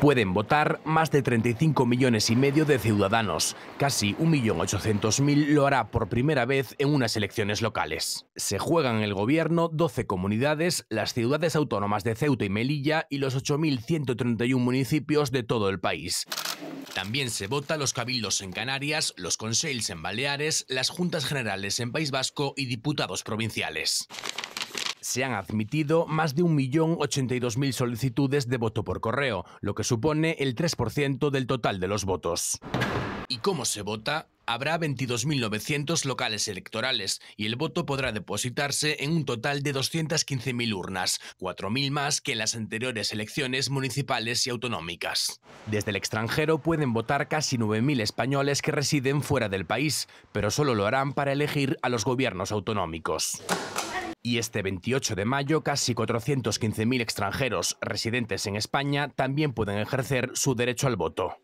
Pueden votar más de 35 millones y medio de ciudadanos. Casi 1.800.000 lo hará por primera vez en unas elecciones locales. Se juegan el gobierno, 12 comunidades, las ciudades autónomas de Ceuta y Melilla y los 8.131 municipios de todo el país. También se vota los cabildos en Canarias, los consells en Baleares, las juntas generales en País Vasco y diputados provinciales. Se han admitido más de 1.082.000 solicitudes de voto por correo, lo que supone el 3% del total de los votos. ¿Y cómo se vota? Habrá 22.900 locales electorales y el voto podrá depositarse en un total de 215.000 urnas, 4.000 más que en las anteriores elecciones municipales y autonómicas. Desde el extranjero pueden votar casi 9.000 españoles que residen fuera del país, pero solo lo harán para elegir a los gobiernos autonómicos. Y este 28 de mayo, casi 415.000 extranjeros residentes en España también pueden ejercer su derecho al voto.